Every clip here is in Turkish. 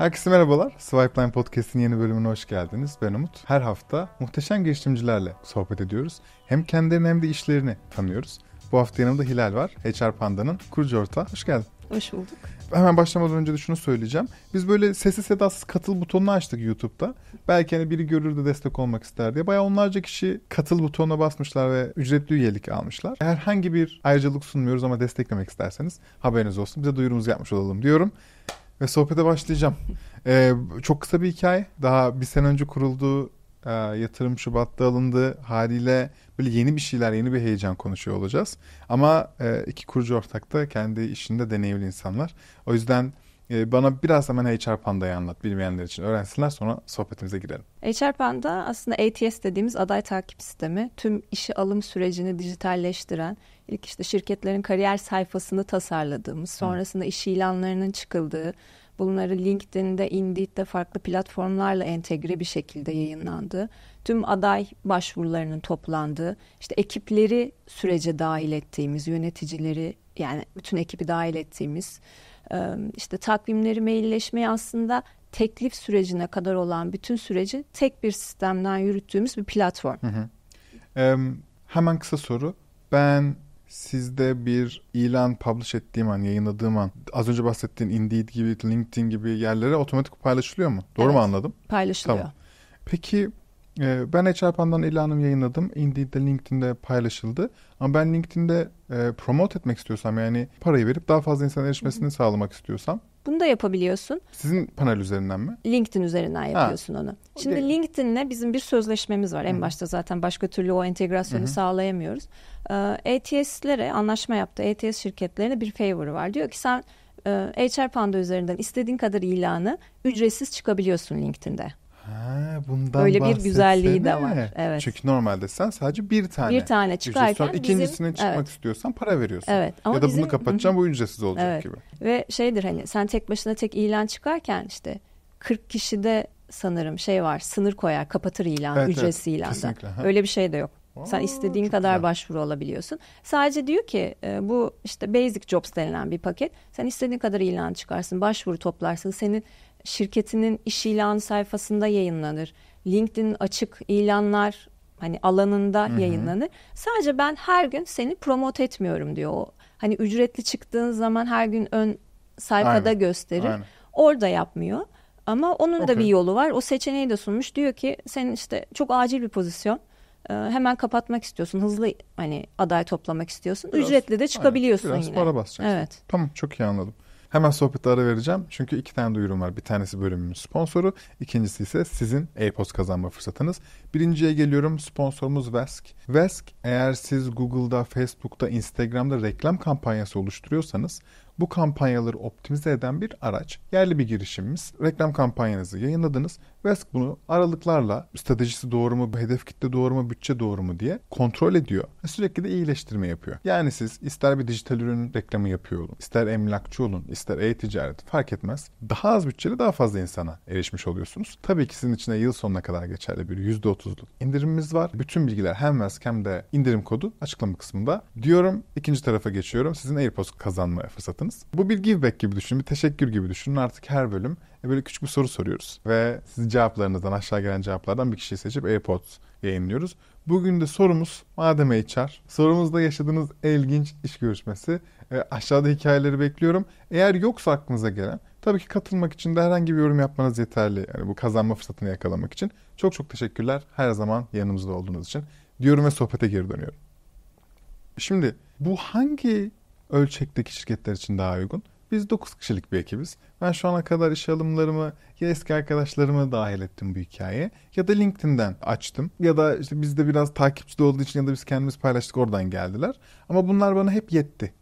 Herkese merhabalar. Swipeline Podcast'in yeni bölümüne hoş geldiniz. Ben Umut. Her hafta muhteşem girişimcilerle sohbet ediyoruz. Hem kendilerini hem de işlerini tanıyoruz. Bu hafta yanımda Hilal var. HR Panda'nın kurucu ortağı. Hoş geldin. Hoş bulduk. Hemen başlamadan önce de şunu söyleyeceğim. Biz böyle sessiz sedasız katıl butonunu açtık YouTube'da. Belki hani biri görür de destek olmak ister diye. Bayağı onlarca kişi katıl butonuna basmışlar ve ücretli üyelik almışlar. Herhangi bir ayrıcalık sunmuyoruz ama desteklemek isterseniz haberiniz olsun. Bize duyurumuzu yapmış olalım diyorum ve sohbete başlayacağım. Ee, çok kısa bir hikaye. Daha bir sene önce kuruldu. E, yatırım Şubat'ta alındı. Haliyle böyle yeni bir şeyler, yeni bir heyecan konuşuyor olacağız. Ama e, iki kurucu ortak da kendi işinde deneyimli insanlar. O yüzden ee, bana biraz hemen HR Panda'yı anlat bilmeyenler için öğrensinler sonra sohbetimize girelim. HR Panda aslında ATS dediğimiz aday takip sistemi. Tüm işe alım sürecini dijitalleştiren, ilk işte şirketlerin kariyer sayfasını tasarladığımız, sonrasında iş ilanlarının çıkıldığı, bunları LinkedIn'de, Indeed'de farklı platformlarla entegre bir şekilde yayınlandı. Tüm aday başvurularının toplandığı, işte ekipleri sürece dahil ettiğimiz, yöneticileri yani bütün ekibi dahil ettiğimiz işte takvimleri mailleşmeyi aslında teklif sürecine kadar olan bütün süreci tek bir sistemden yürüttüğümüz bir platform. Hı hı. Ee, hemen kısa soru. Ben sizde bir ilan publish ettiğim an, yayınladığım an az önce bahsettiğin Indeed gibi, LinkedIn gibi yerlere otomatik paylaşılıyor mu? Doğru evet, mu anladım? Paylaşılıyor. Tamam. Peki ee, ben HR Pandan ilanımı yayınladım. Indeed'de LinkedIn'de paylaşıldı. Ama ben LinkedIn'de e, promote etmek istiyorsam yani parayı verip daha fazla insan erişmesini Hı-hı. sağlamak istiyorsam. Bunu da yapabiliyorsun. Sizin panel üzerinden mi? LinkedIn üzerinden yapıyorsun ha. onu. Şimdi okay. LinkedIn'le bizim bir sözleşmemiz var. Hı-hı. En başta zaten başka türlü o entegrasyonu Hı-hı. sağlayamıyoruz. Ee, ATS'lere anlaşma yaptı. ATS şirketlerine bir favori var. Diyor ki sen e, HR Panda üzerinden istediğin kadar ilanı ücretsiz çıkabiliyorsun LinkedIn'de. Ha, bundan Böyle bir güzelliği de var. Evet. Çünkü normalde sen sadece bir tane. Bir tane çıkarken ücretsiz. bizim... ikincisine çıkmak evet. istiyorsan para veriyorsun. Evet. Ama ya da bizim... bunu kapatacağım bu ücretsiz olacak evet. gibi. Ve şeydir hani sen tek başına tek ilan çıkarken işte 40 kişide sanırım şey var sınır koyar kapatır ilan evet, ücretsiz evet, ilanda. Öyle bir şey de yok. Oo, Sen istediğin kadar güzel. başvuru olabiliyorsun. Sadece diyor ki e, bu işte basic jobs denilen bir paket. Sen istediğin kadar ilan çıkarsın, başvuru toplarsın. Senin şirketinin iş ilanı sayfasında yayınlanır. LinkedIn açık ilanlar hani alanında Hı-hı. yayınlanır. Sadece ben her gün seni promote etmiyorum diyor o. Hani ücretli çıktığın zaman her gün ön sayfada Aynen. gösterir. Aynen. Orada yapmıyor. Ama onun okay. da bir yolu var. O seçeneği de sunmuş. Diyor ki senin işte çok acil bir pozisyon. Ee, hemen kapatmak istiyorsun. Hızlı hani aday toplamak istiyorsun. Biraz, Ücretli de çıkabiliyorsun aynen, biraz yine. para basacaksın. Evet. Tamam çok iyi anladım. Hemen sohbete ara vereceğim. Çünkü iki tane duyurum var. Bir tanesi bölümümün sponsoru. ikincisi ise sizin e-post kazanma fırsatınız. Birinciye geliyorum. Sponsorumuz Vesk. Vesk eğer siz Google'da, Facebook'ta, Instagram'da reklam kampanyası oluşturuyorsanız bu kampanyaları optimize eden bir araç. Yerli bir girişimimiz. Reklam kampanyanızı yayınladınız ve bunu aralıklarla stratejisi doğru mu, hedef kitle doğru mu, bütçe doğru mu diye kontrol ediyor. Sürekli de iyileştirme yapıyor. Yani siz ister bir dijital ürün reklamı yapıyor olun, ister emlakçı olun, ister e-ticaret fark etmez. Daha az bütçeli daha fazla insana erişmiş oluyorsunuz. Tabii ki sizin için de yıl sonuna kadar geçerli bir %30'luk indirimimiz var. Bütün bilgiler hem Mask hem de indirim kodu açıklama kısmında. Diyorum ikinci tarafa geçiyorum. Sizin AirPods kazanma fırsatınız hazırsanız. Bu bir giveback gibi düşünün, bir teşekkür gibi düşünün. Artık her bölüm e, böyle küçük bir soru soruyoruz. Ve siz cevaplarınızdan, aşağı gelen cevaplardan bir kişiyi seçip AirPods yayınlıyoruz. Bugün de sorumuz madem HR. Sorumuzda yaşadığınız ilginç iş görüşmesi. E, aşağıda hikayeleri bekliyorum. Eğer yoksa aklınıza gelen tabii ki katılmak için de herhangi bir yorum yapmanız yeterli. Yani bu kazanma fırsatını yakalamak için. Çok çok teşekkürler her zaman yanımızda olduğunuz için. Diyorum ve sohbete geri dönüyorum. Şimdi bu hangi ölçekteki şirketler için daha uygun. Biz 9 kişilik bir ekibiz. Ben şu ana kadar iş alımlarımı ya eski arkadaşlarımı dahil ettim bu hikayeye ya da LinkedIn'den açtım. Ya da işte bizde biraz takipçi de olduğu için ya da biz kendimiz paylaştık oradan geldiler. Ama bunlar bana hep yetti.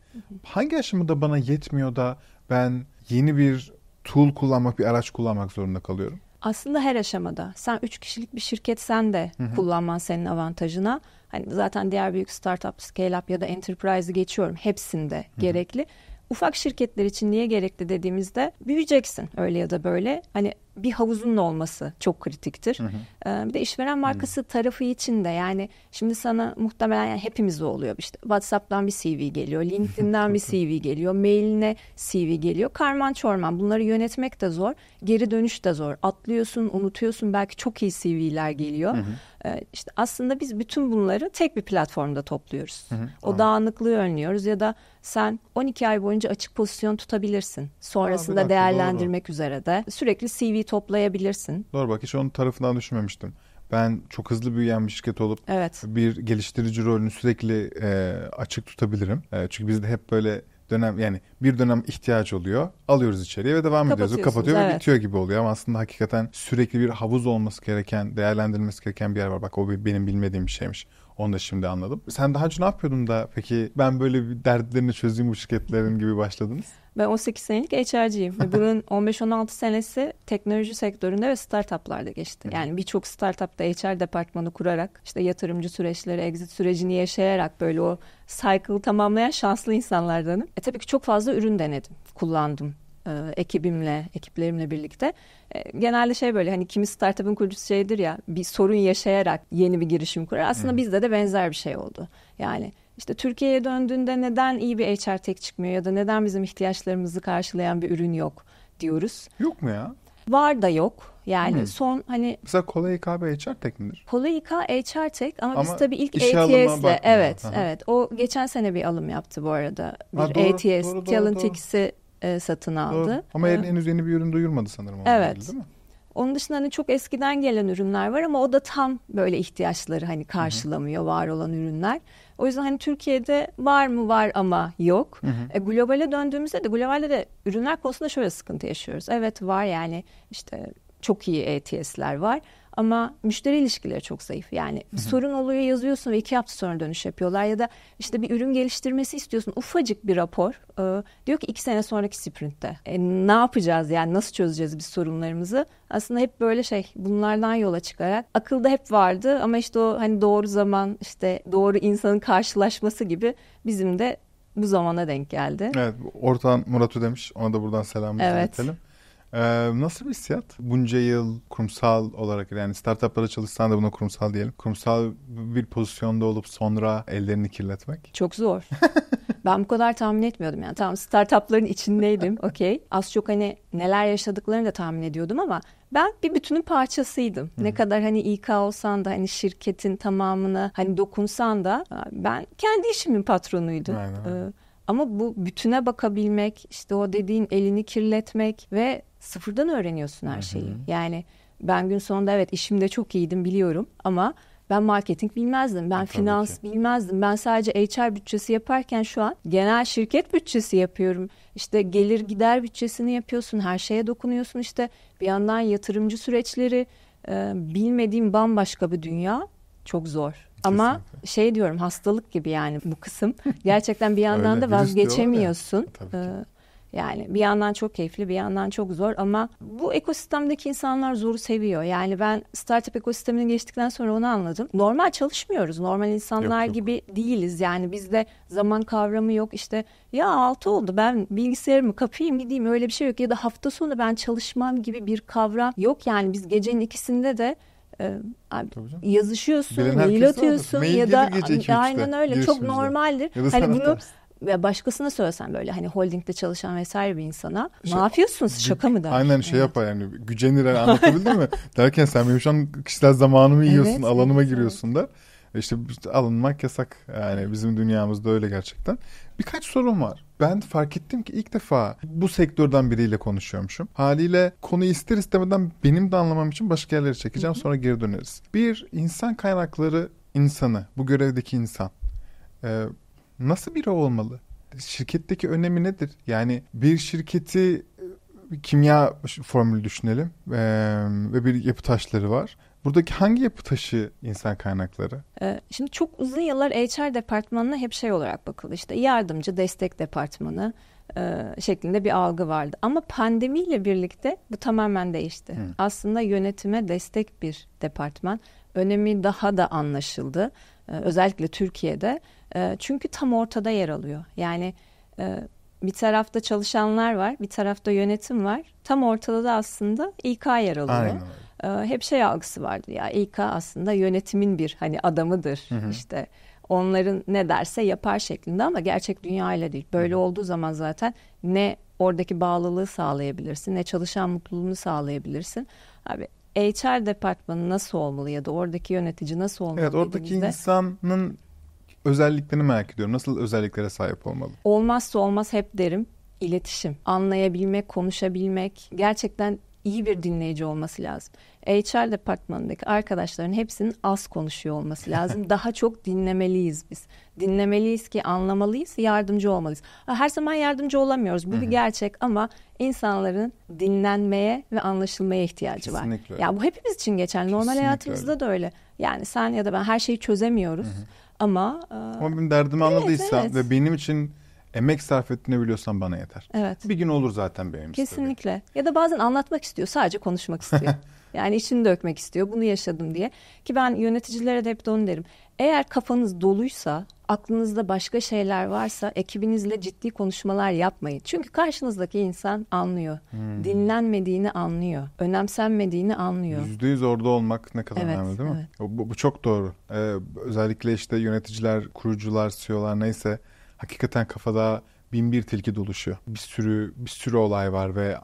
Hangi aşamada bana yetmiyor da ben yeni bir tool kullanmak, bir araç kullanmak zorunda kalıyorum? aslında her aşamada sen üç kişilik bir şirketsen de Hı-hı. kullanman senin avantajına. Hani zaten diğer büyük startup, scale up ya da enterprise'ı geçiyorum. Hepsinde Hı-hı. gerekli. Ufak şirketler için niye gerekli dediğimizde büyüyeceksin öyle ya da böyle. Hani bir havuzunun olması çok kritiktir. Hı hı. E, bir de işveren markası hı. tarafı için de yani şimdi sana muhtemelen yani hepimizde oluyor işte WhatsApp'tan bir CV geliyor, LinkedIn'den bir CV geliyor, mailine CV geliyor. Karman çorman bunları yönetmek de zor, geri dönüş de zor. Atlıyorsun, unutuyorsun belki çok iyi CV'ler geliyor. Hı hı. Ee, işte aslında biz bütün bunları tek bir platformda topluyoruz. Hı hı, o dağınıklığı önlüyoruz ya da sen 12 ay boyunca açık pozisyon tutabilirsin. Sonrasında Aa, değerlendirmek doğru. üzere de sürekli CV toplayabilirsin. Doğru bak hiç onun tarafından düşünmemiştim ben çok hızlı büyüyen bir şirket olup evet. bir geliştirici rolünü sürekli e, açık tutabilirim. E, çünkü bizde hep böyle dönem yani bir dönem ihtiyaç oluyor. Alıyoruz içeriye ve devam ediyoruz. Kapatıyor evet. ve bitiyor gibi oluyor ama aslında hakikaten sürekli bir havuz olması gereken, değerlendirilmesi gereken bir yer var. Bak o benim bilmediğim bir şeymiş. Onu da şimdi anladım. Sen daha önce ne yapıyordun da peki ben böyle bir dertlerini çözeyim bu şirketlerin gibi başladınız? Ben 18 senelik HR'ciyim. bunun 15-16 senesi teknoloji sektöründe ve startuplarda geçti. Yani birçok startupta HR departmanı kurarak işte yatırımcı süreçleri, exit sürecini yaşayarak böyle o cycle tamamlayan şanslı insanlardanım. E tabii ki çok fazla ürün denedim, kullandım e, ekibimle, ekiplerimle birlikte. E, genelde şey böyle hani kimi startup'ın kurucusu şeydir ya bir sorun yaşayarak yeni bir girişim kurar. Aslında evet. bizde de benzer bir şey oldu. Yani işte Türkiye'ye döndüğünde neden iyi bir HR tek çıkmıyor ya da neden bizim ihtiyaçlarımızı karşılayan bir ürün yok diyoruz. Yok mu ya? Var da yok. Yani hmm. son hani... Mesela Kola İK ve HR Tech midir? Kola İK HR Tech ama, ama biz tabii ilk ATS'le... Evet, Aha. evet. O geçen sene bir alım yaptı bu arada. Bir ha, doğru, ATS, doğru, doğru, Talent doğru e, satın aldı. Doğru. Ama evet. henüz yeni bir ürün duyurmadı sanırım. Evet. değil mi? Onun dışında hani çok eskiden gelen ürünler var ama o da tam böyle ihtiyaçları hani karşılamıyor hı hı. var olan ürünler. O yüzden hani Türkiye'de var mı var ama yok. Hı E, globale döndüğümüzde de globalde de ürünler konusunda şöyle sıkıntı yaşıyoruz. Evet var yani işte çok iyi ETS'ler var ama müşteri ilişkileri çok zayıf. Yani hı sorun oluyor yazıyorsun ve iki hafta sonra dönüş yapıyorlar. Ya da işte bir ürün geliştirmesi istiyorsun ufacık bir rapor. Ee, diyor ki iki sene sonraki sprintte. E, ne yapacağız yani nasıl çözeceğiz biz sorunlarımızı? Aslında hep böyle şey bunlardan yola çıkarak akılda hep vardı ama işte o hani doğru zaman işte doğru insanın karşılaşması gibi bizim de bu zamana denk geldi. Evet ortağın Murat'ı demiş ona da buradan selamı evet. iletelim. Ee, nasıl bir hissiyat? Bunca yıl kurumsal olarak yani startuplara çalışsan da buna kurumsal diyelim. Kurumsal bir pozisyonda olup sonra ellerini kirletmek. Çok zor. ben bu kadar tahmin etmiyordum yani. Tamam startupların içindeydim okey. Az çok hani neler yaşadıklarını da tahmin ediyordum ama ben bir bütünün parçasıydım. Hı-hı. Ne kadar hani İK olsan da hani şirketin tamamına hani dokunsan da ben kendi işimin patronuydum. Aynen. Ee, ama bu bütüne bakabilmek, işte o dediğin elini kirletmek ve sıfırdan öğreniyorsun her şeyi. Hı hı. Yani ben gün sonunda evet işimde çok iyiydim biliyorum ama ben marketing bilmezdim, ben e, Tabii finans ki. bilmezdim. Ben sadece HR bütçesi yaparken şu an genel şirket bütçesi yapıyorum. İşte gelir gider bütçesini yapıyorsun, her şeye dokunuyorsun. işte bir yandan yatırımcı süreçleri, e, bilmediğim bambaşka bir dünya. Çok zor. Kesinlikle. Ama şey diyorum hastalık gibi yani bu kısım. Gerçekten bir yandan Öyle, da vazgeçemiyorsun. Ya. Tabii ki. Ee, yani bir yandan çok keyifli bir yandan çok zor ama bu ekosistemdeki insanlar zoru seviyor. Yani ben startup ekosistemine geçtikten sonra onu anladım. Normal çalışmıyoruz. Normal insanlar yok, yok. gibi değiliz. Yani bizde zaman kavramı yok. İşte ya altı oldu ben bilgisayarımı kapayım gideyim öyle bir şey yok. Ya da hafta sonu ben çalışmam gibi bir kavram yok. Yani biz gecenin ikisinde de e, abi, yazışıyorsun, mail atıyorsun ya da aynen öyle çok normaldir. hani bunu ve başkasına söylesen böyle hani holdingde çalışan vesaire bir insana şey, ne yapıyorsunuz şaka mı der. Aynen yani. şey yapar yani gücenir yani anlatabildim mi? Derken sen benim şu an kişisel zamanımı yiyorsun evet, alanıma evet, giriyorsun der. İşte alınmak yasak yani bizim dünyamızda öyle gerçekten. Birkaç sorun var. Ben fark ettim ki ilk defa bu sektörden biriyle konuşuyormuşum. Haliyle konu ister istemeden benim de anlamam için başka yerlere çekeceğim Hı-hı. sonra geri döneriz. Bir insan kaynakları insanı, bu görevdeki insan. Ee, nasıl biri olmalı? Şirketteki önemi nedir? Yani bir şirketi e, kimya formülü düşünelim ee, ve bir yapı taşları var. Buradaki hangi yapı taşı insan kaynakları? E, şimdi çok uzun yıllar HR departmanına hep şey olarak bakıldı. İşte yardımcı destek departmanı e, şeklinde bir algı vardı. Ama pandemiyle birlikte bu tamamen değişti. Hı. Aslında yönetime destek bir departman. Önemi daha da anlaşıldı. E, özellikle Türkiye'de ee, çünkü tam ortada yer alıyor. Yani e, bir tarafta çalışanlar var, bir tarafta yönetim var. Tam ortada da aslında İK yer alıyor. Aynen. Ee, hep şey algısı vardı ya İK aslında yönetimin bir hani adamıdır hı hı. işte onların ne derse yapar şeklinde ama gerçek dünya ile değil. Böyle hı. olduğu zaman zaten ne oradaki bağlılığı sağlayabilirsin ne çalışan mutluluğunu sağlayabilirsin. Abi HR departmanı nasıl olmalı ya da oradaki yönetici nasıl olmalı? Evet oradaki dediğimizde... insanın özelliklerini merak ediyorum. Nasıl özelliklere sahip olmalı? Olmazsa olmaz hep derim iletişim. Anlayabilmek, konuşabilmek. Gerçekten iyi bir dinleyici olması lazım. HR departmanındaki arkadaşların hepsinin az konuşuyor olması lazım. Daha çok dinlemeliyiz biz. Dinlemeliyiz ki anlamalıyız, yardımcı olmalıyız. Her zaman yardımcı olamıyoruz. Bu bir gerçek ama insanların dinlenmeye ve anlaşılmaya ihtiyacı Kesinlikle var. Öyle. Ya bu hepimiz için geçerli. Normal Kesinlikle hayatımızda öyle. da öyle. Yani sen ya da ben her şeyi çözemiyoruz. Ama e, ama benim derdimi evet, anladıysan evet. ve benim için emek sarf ettiğini biliyorsan bana yeter. Evet. Bir gün olur zaten benim Kesinlikle. Istedim. Ya da bazen anlatmak istiyor, sadece konuşmak istiyor. yani içini dökmek istiyor, bunu yaşadım diye. Ki ben yöneticilere de hep de onu derim. Eğer kafanız doluysa aklınızda başka şeyler varsa ekibinizle ciddi konuşmalar yapmayın. Çünkü karşınızdaki insan anlıyor. Hmm. Dinlenmediğini anlıyor. Önemsenmediğini anlıyor. Yüzde yüz orada olmak ne kadar evet, önemli değil mi? Evet. Bu, bu çok doğru. Ee, özellikle işte yöneticiler, kurucular, CEO'lar neyse hakikaten kafada bin bir tilki doluşuyor. Bir sürü bir sürü olay var ve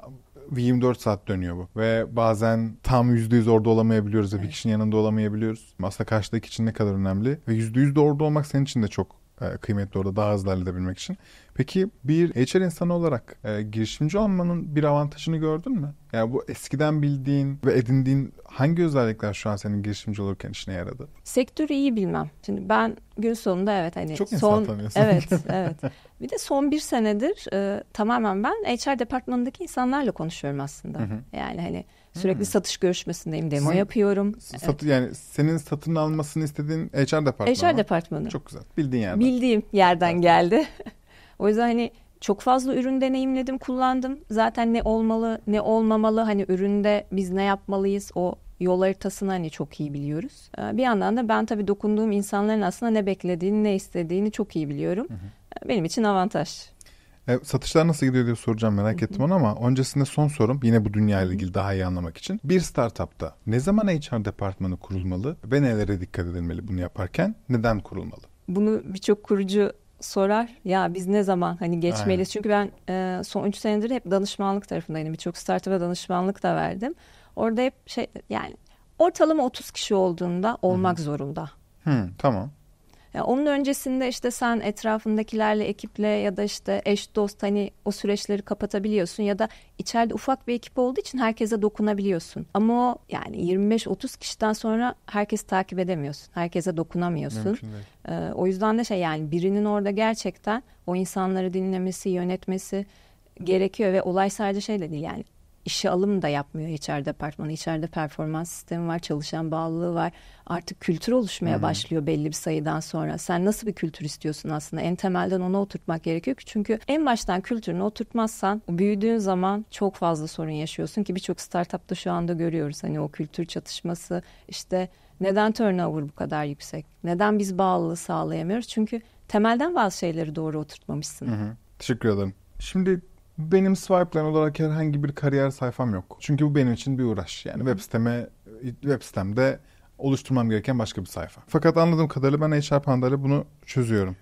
24 saat dönüyor bu. Ve bazen tam %100 orada olamayabiliyoruz. Evet. Bir kişinin yanında olamayabiliyoruz. Aslında karşıdaki için ne kadar önemli. Ve %100 de orada olmak senin için de çok e, kıymetli orada daha hızlı halledebilmek için. Peki bir HR insanı olarak e, girişimci olmanın bir avantajını gördün mü? Yani bu eskiden bildiğin ve edindiğin hangi özellikler şu an senin girişimci olurken işine yaradı? Sektörü iyi bilmem. Şimdi ben gün sonunda evet hani Çok son evet evet. Bir de son bir senedir e, tamamen ben HR departmanındaki insanlarla konuşuyorum aslında. Hı hı. Yani hani Sürekli hmm. satış görüşmesindeyim. Demo Sizin, yapıyorum. Satı, evet. Yani senin satın almasını istediğin HR departmanı. HR departmanı. Çok güzel. Bildiğin yerden. Bildiğim yerden geldi. o yüzden hani çok fazla ürün deneyimledim, kullandım. Zaten ne olmalı, ne olmamalı, hani üründe biz ne yapmalıyız o yol haritasını hani çok iyi biliyoruz. Ee, bir yandan da ben tabii dokunduğum insanların aslında ne beklediğini, ne istediğini çok iyi biliyorum. Hı hı. Ee, benim için avantaj. E, satışlar nasıl gidiyor diye soracağım merak ettim onu ama öncesinde son sorum yine bu dünya ile ilgili daha iyi anlamak için. Bir startupta ne zaman HR departmanı kurulmalı ve nelere dikkat edilmeli bunu yaparken? Neden kurulmalı? Bunu birçok kurucu sorar ya biz ne zaman hani geçmeliyiz? Çünkü ben e, son 3 senedir hep danışmanlık tarafındaydım. Birçok startup'a danışmanlık da verdim. Orada hep şey yani ortalama 30 kişi olduğunda olmak Hı. zorunda. Hı, tamam onun öncesinde işte sen etrafındakilerle, ekiple ya da işte eş dost hani o süreçleri kapatabiliyorsun ya da içeride ufak bir ekip olduğu için herkese dokunabiliyorsun. Ama o yani 25-30 kişiden sonra herkesi takip edemiyorsun. Herkese dokunamıyorsun. Ee, o yüzden de şey yani birinin orada gerçekten o insanları dinlemesi, yönetmesi gerekiyor ve olay sadece şey değil yani işe alım da yapmıyor HR departmanı. İçeride performans sistemi var, çalışan bağlılığı var. Artık kültür oluşmaya hı başlıyor belli bir sayıdan sonra. Sen nasıl bir kültür istiyorsun aslında? En temelden onu oturtmak gerekiyor. Çünkü en baştan kültürünü oturtmazsan büyüdüğün zaman çok fazla sorun yaşıyorsun ki birçok startupta şu anda görüyoruz. Hani o kültür çatışması işte neden turnover bu kadar yüksek? Neden biz bağlılığı sağlayamıyoruz? Çünkü temelden bazı şeyleri doğru oturtmamışsın. Hı Teşekkür ederim. Şimdi benim Swipelen olarak herhangi bir kariyer sayfam yok. Çünkü bu benim için bir uğraş. Yani web siteme web sitemde oluşturmam gereken başka bir sayfa. Fakat anladığım kadarıyla ben HR Panda'yla bunu çözüyorum.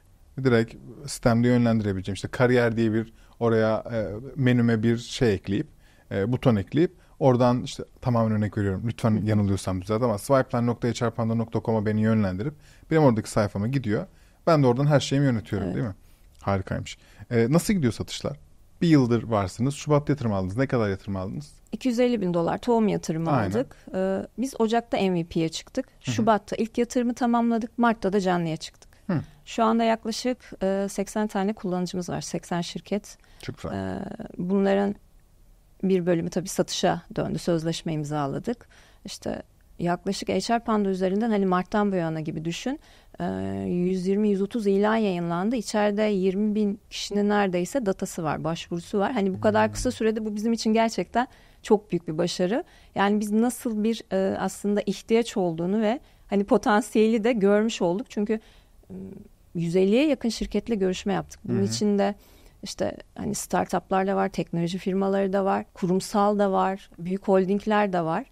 Direkt sistemde yönlendirebileceğim. İşte kariyer diye bir oraya e, menüme bir şey ekleyip, e, buton ekleyip oradan işte tamamen örnek veriyorum. Lütfen yanılıyorsam düzelt ama swipeline.hrpanda.com'a beni yönlendirip benim oradaki sayfama gidiyor. Ben de oradan her şeyimi yönetiyorum evet. değil mi? Harikaymış. E, nasıl gidiyor satışlar? bir yıldır varsınız. Şubat'ta yatırım aldınız. Ne kadar yatırım aldınız? 250 bin dolar tohum yatırımı Aynen. aldık. Ee, biz Ocak'ta MVP'ye çıktık. Şubat'ta ilk yatırımı tamamladık. Mart'ta da canlıya çıktık. Hı. Şu anda yaklaşık e, 80 tane kullanıcımız var. 80 şirket. Çok güzel. E, bunların bir bölümü tabii satışa döndü. Sözleşme imzaladık. İşte yaklaşık HR Panda üzerinden hani Mart'tan bu yana gibi düşün. 120-130 ee, ilan yayınlandı. İçeride 20 bin kişinin neredeyse datası var, başvurusu var. Hani bu kadar kısa hmm. sürede bu bizim için gerçekten çok büyük bir başarı. Yani biz nasıl bir e, aslında ihtiyaç olduğunu ve hani potansiyeli de görmüş olduk. Çünkü 150'ye ıı, yakın şirketle görüşme yaptık. Bunun Hı-hı. içinde işte hani startuplar da var, teknoloji firmaları da var, kurumsal da var, büyük holdingler de var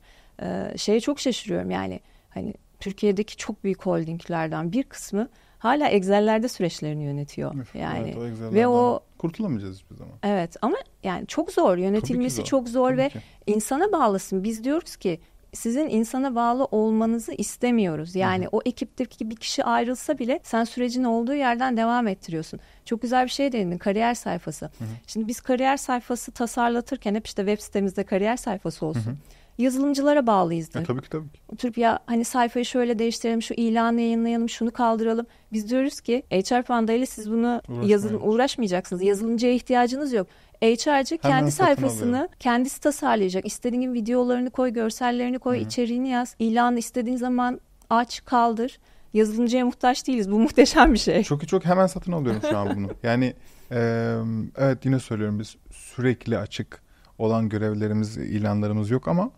e, şeye çok şaşırıyorum yani hani Türkiye'deki çok büyük holdinglerden bir kısmı hala Excel'lerde süreçlerini yönetiyor. Evet, yani evet, o ve o kurtulamayacağız hiçbir zaman. Evet ama yani çok zor yönetilmesi zor. çok zor Tabii ve ki. insana bağlısın. Biz diyoruz ki sizin insana bağlı olmanızı istemiyoruz. Yani Hı-hı. o ekipteki bir kişi ayrılsa bile sen sürecin olduğu yerden devam ettiriyorsun. Çok güzel bir şey değindin kariyer sayfası. Hı-hı. Şimdi biz kariyer sayfası tasarlatırken hep işte web sitemizde kariyer sayfası olsun. Hı-hı yazılımcılara bağlıyız E, tabii ki tabii ki. Oturup ya hani sayfayı şöyle değiştirelim, şu ilanı yayınlayalım, şunu kaldıralım. Biz diyoruz ki HR pandayla siz bunu yazılım uğraşmayacaksınız. Yazılımcıya ihtiyacınız yok. HR'cı Hemen kendi sayfasını alıyor. kendisi tasarlayacak. İstediğin gibi videolarını koy, görsellerini koy, hı içeriğini yaz. İlanı istediğin zaman aç, kaldır. Yazılımcıya muhtaç değiliz. Bu muhteşem bir şey. Çok çok hemen satın alıyorum şu an bunu. yani e, evet yine söylüyorum biz sürekli açık olan görevlerimiz, ilanlarımız yok ama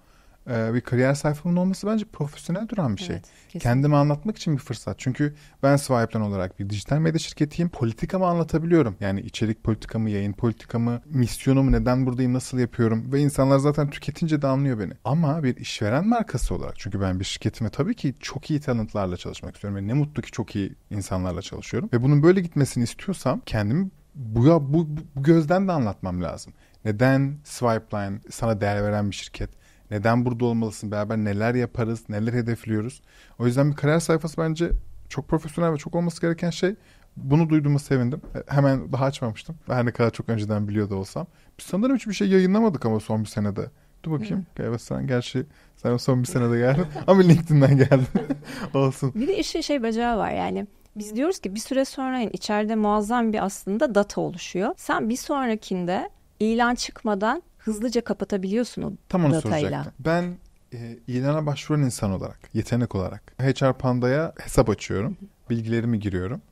e, bir kariyer sayfamın olması bence profesyonel duran bir şey. Evet, Kendimi anlatmak için bir fırsat. Çünkü ben Swipeplan olarak bir dijital medya şirketiyim. Politikamı anlatabiliyorum. Yani içerik politikamı, yayın politikamı, misyonumu, neden buradayım, nasıl yapıyorum ve insanlar zaten tüketince de anlıyor beni. Ama bir işveren markası olarak çünkü ben bir şirketime tabii ki çok iyi talentlarla çalışmak istiyorum ve ne mutlu ki çok iyi insanlarla çalışıyorum ve bunun böyle gitmesini istiyorsam kendimi bu, ya, bu, bu gözden de anlatmam lazım. Neden Swipeline sana değer veren bir şirket? Neden burada olmalısın? Beraber neler yaparız? Neler hedefliyoruz? O yüzden bir kariyer sayfası bence çok profesyonel ve çok olması gereken şey. Bunu duyduğuma sevindim. E, hemen daha açmamıştım. Her ne kadar çok önceden biliyor da olsam. Biz sanırım hiçbir şey yayınlamadık ama son bir senede. Dur bakayım. Evet sen gerçi sen son bir senede geldin. ama LinkedIn'den geldin. Olsun. Bir de işin şey bacağı var yani biz diyoruz ki bir süre sonra yani içeride muazzam bir aslında data oluşuyor. Sen bir sonrakinde ilan çıkmadan hızlıca kapatabiliyorsun o Tam onu datayla. soracaktım. Ben e, ilana başvuran insan olarak, yetenek olarak HR Panda'ya hesap açıyorum. Bilgilerimi giriyorum.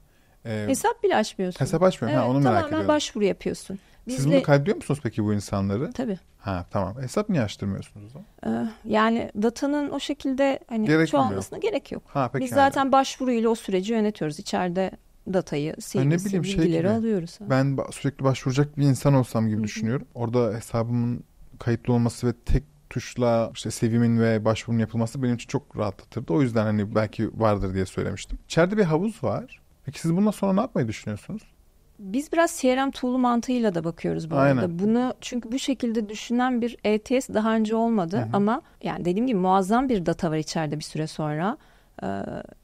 E, hesap bile açmıyorsun. Hesap açmıyorum. Evet, ha, onu merak ediyorum. Tamamen başvuru yapıyorsun. Bizle... Siz bunu kaydediyor musunuz peki bu insanları? Tabii. Ha tamam. Hesap niye açtırmıyorsunuz o ee, Yani datanın o şekilde hani gerek çoğalmasına gerek yok. Ha, peki Biz yani. zaten başvuruyla o süreci yönetiyoruz. İçeride datayı, CV'si, yani bileyim, şey bilgileri gibi, alıyoruz. Ha. Ben sürekli başvuracak bir insan olsam gibi düşünüyorum. Orada hesabımın kayıtlı olması ve tek tuşla işte sevimin ve başvurunun yapılması benim için çok rahatlatırdı. O yüzden hani belki vardır diye söylemiştim. İçeride bir havuz var. Peki siz bundan sonra ne yapmayı düşünüyorsunuz? Biz biraz CRM tool'u mantığıyla da bakıyoruz bu Aynen. arada. Bunu çünkü bu şekilde düşünen bir ETS daha önce olmadı Hı-hı. ama yani dediğim gibi muazzam bir data var içeride bir süre sonra. Ee,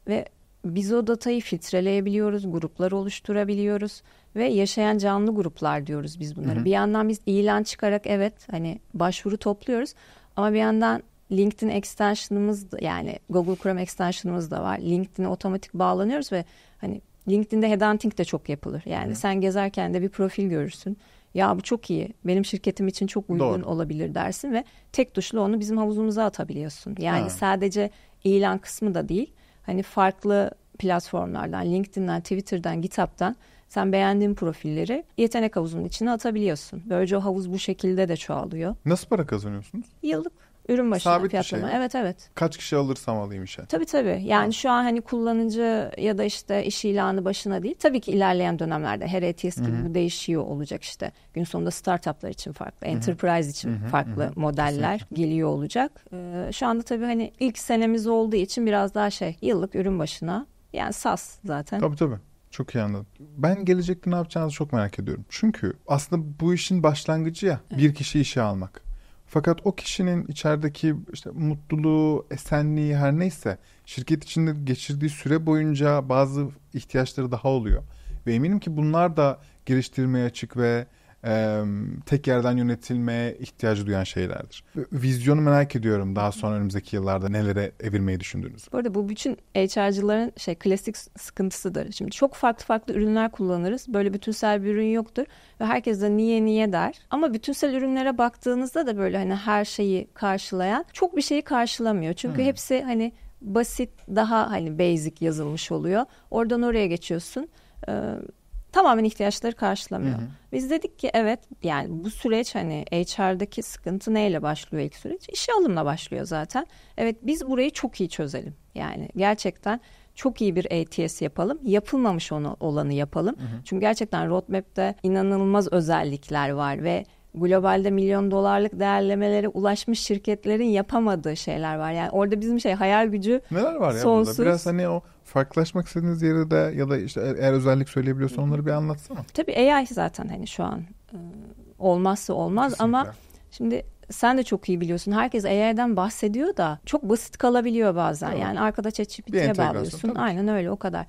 ve biz o datayı filtreleyebiliyoruz, gruplar oluşturabiliyoruz ve yaşayan canlı gruplar diyoruz biz bunları. Hı hı. Bir yandan biz ilan çıkarak evet hani başvuru topluyoruz ama bir yandan LinkedIn extension'ımız yani Google Chrome extension'ımız da var. LinkedIn'e otomatik bağlanıyoruz ve hani LinkedIn'de headhunting de çok yapılır. Yani hı. sen gezerken de bir profil görürsün. Ya bu çok iyi. Benim şirketim için çok uygun Doğru. olabilir dersin ve tek tuşla onu bizim havuzumuza atabiliyorsun. Yani ha. sadece ilan kısmı da değil hani farklı platformlardan, LinkedIn'den, Twitter'dan, GitHub'dan sen beğendiğin profilleri yetenek havuzunun içine atabiliyorsun. Böylece o havuz bu şekilde de çoğalıyor. Nasıl para kazanıyorsunuz? Yıllık Ürün başına Sabit şey fiyatlama. Şey. Evet evet. Kaç kişi alırsam alayım işe. Tabii tabii. Yani şu an hani kullanıcı ya da işte iş ilanı başına değil. Tabii ki ilerleyen dönemlerde her ETS gibi bu değişiyor olacak işte. Gün sonunda startuplar için farklı, enterprise için Hı-hı. farklı Hı-hı. modeller Kesinlikle. geliyor olacak. Ee, şu anda tabii hani ilk senemiz olduğu için biraz daha şey yıllık ürün başına yani SAS zaten. Tabii tabii. Çok iyi anladım. Ben gelecekte ne yapacağınızı çok merak ediyorum. Çünkü aslında bu işin başlangıcı ya evet. bir kişi işe almak. Fakat o kişinin içerideki işte mutluluğu, esenliği her neyse şirket içinde geçirdiği süre boyunca bazı ihtiyaçları daha oluyor. Ve eminim ki bunlar da geliştirmeye açık ve e, tek yerden yönetilmeye ihtiyacı duyan şeylerdir. Vizyonu merak ediyorum daha sonra önümüzdeki yıllarda nelere evirmeyi düşündüğünüzü. Bu arada bu bütün HR'cıların şey klasik sıkıntısıdır. Şimdi çok farklı farklı ürünler kullanırız. Böyle bütünsel bir ürün yoktur ve herkes de niye niye der. Ama bütünsel ürünlere baktığınızda da böyle hani her şeyi karşılayan çok bir şeyi karşılamıyor. Çünkü hmm. hepsi hani basit daha hani basic yazılmış oluyor. Oradan oraya geçiyorsun. Ee, tamamen ihtiyaçları karşılamıyor. Hı hı. Biz dedik ki evet yani bu süreç hani HR'daki sıkıntı neyle başlıyor ilk süreç? İşe alımla başlıyor zaten. Evet biz burayı çok iyi çözelim. Yani gerçekten çok iyi bir ATS e yapalım. Yapılmamış onu, olanı yapalım. Hı hı. Çünkü gerçekten roadmap'te inanılmaz özellikler var ve globalde milyon dolarlık değerlemelere ulaşmış şirketlerin yapamadığı şeyler var. Yani orada bizim şey hayal gücü Neler var ya sonsuz. Burada? Biraz hani o farklılaşmak istediğiniz yeri de ya da işte e, eğer özellik söyleyebiliyorsan onları bir anlatsana. Tabii AI zaten hani şu an e, olmazsa olmaz Kesinlikle. ama şimdi sen de çok iyi biliyorsun. Herkes AI'den bahsediyor da çok basit kalabiliyor bazen. Evet. Yani arkada ChatGPT'ye bağlıyorsun. Aynen öyle o kadar.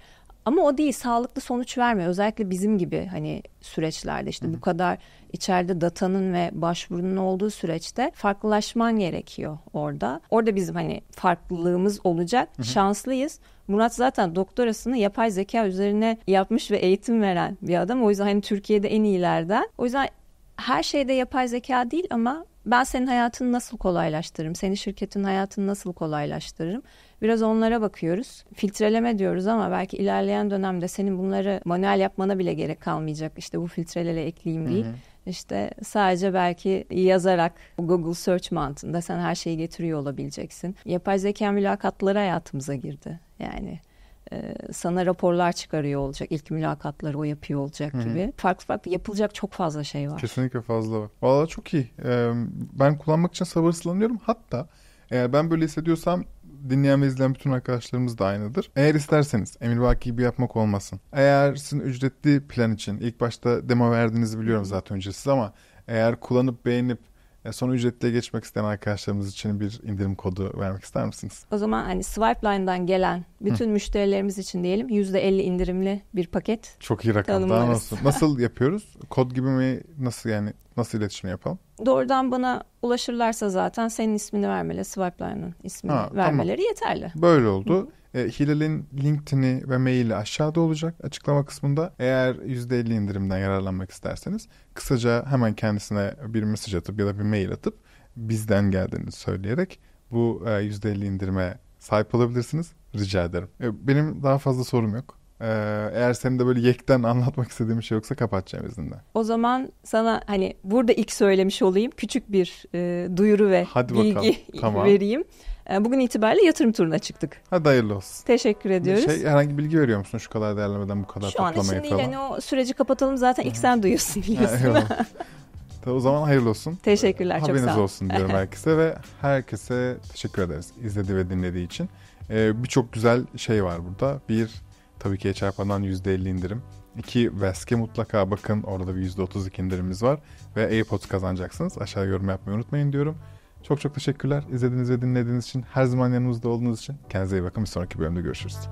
Ama o değil sağlıklı sonuç vermiyor. Özellikle bizim gibi hani süreçlerde işte Hı-hı. bu kadar içeride datanın ve başvurunun olduğu süreçte farklılaşman gerekiyor orada. Orada bizim hani farklılığımız olacak. Hı-hı. Şanslıyız. Murat zaten doktorasını yapay zeka üzerine yapmış ve eğitim veren bir adam. O yüzden hani Türkiye'de en iyilerden. O yüzden her şeyde yapay zeka değil ama ben senin hayatını nasıl kolaylaştırırım? Senin şirketin hayatını nasıl kolaylaştırırım? Biraz onlara bakıyoruz. Filtreleme diyoruz ama belki ilerleyen dönemde senin bunları manuel yapmana bile gerek kalmayacak. İşte bu filtrelere ekleyeyim değil. Hı hı. İşte sadece belki yazarak Google Search mantığında sen her şeyi getiriyor olabileceksin. Yapay zeka mülakatları hayatımıza girdi. Yani e, sana raporlar çıkarıyor olacak. İlk mülakatları o yapıyor olacak Hı-hı. gibi. Farklı farklı yapılacak çok fazla şey var. Kesinlikle fazla var. Valla çok iyi. E, ben kullanmak için sabırsızlanıyorum. Hatta eğer ben böyle hissediyorsam dinleyen ve izleyen bütün arkadaşlarımız da aynıdır. Eğer isterseniz Emir Vaki gibi yapmak olmasın. Eğer sizin ücretli plan için ilk başta demo verdiğinizi biliyorum zaten önce ama eğer kullanıp beğenip e, son ücretliye geçmek isteyen arkadaşlarımız için bir indirim kodu vermek ister misiniz? O zaman hani Swipeline'dan gelen bütün Hı. müşterilerimiz için diyelim %50 indirimli bir paket. Çok iyi rakam. Daha nasıl, nasıl yapıyoruz? Kod gibi mi? Nasıl yani? Nasıl iletişim yapalım? Doğrudan bana ulaşırlarsa zaten senin ismini vermeli. Swipeline'ın ismini ha, vermeleri tamam. yeterli. Böyle oldu. Hı. E, Hilal'in LinkedIn'i ve maili aşağıda olacak açıklama kısmında. Eğer %50 indirimden yararlanmak isterseniz kısaca hemen kendisine bir mesaj atıp ya da bir mail atıp bizden geldiğini söyleyerek bu e, %50 indirime sahip olabilirsiniz. Rica ederim. E, benim daha fazla sorum yok. E, eğer senin de böyle yekten anlatmak istediğim bir şey yoksa kapatacağım izinden. O zaman sana hani burada ilk söylemiş olayım. Küçük bir e, duyuru ve Hadi bilgi Tamam. vereyim. Ee, bugün itibariyle yatırım turuna çıktık. Hadi hayırlı olsun. Teşekkür ediyoruz. Şey, herhangi bilgi veriyor musun şu kadar değerlemeden bu kadar Şu an için değil. Yani o süreci kapatalım zaten ilk sen duyuyorsun biliyorsun. Ha, o zaman hayırlı olsun. Teşekkürler Haberiniz çok sağ olun. olsun diyorum herkese ve herkese teşekkür ederiz izledi ve dinlediği için. Ee, Birçok güzel şey var burada. Bir tabii ki çarpandan %50 indirim. İki Vesk'e mutlaka bakın orada bir %32 indirimimiz var ve AirPods kazanacaksınız. Aşağıya yorum yapmayı unutmayın diyorum. Çok çok teşekkürler. İzlediğiniz ve dinlediğiniz için, her zaman yanımızda olduğunuz için. Kendinize iyi bakın. Bir sonraki bölümde görüşürüz.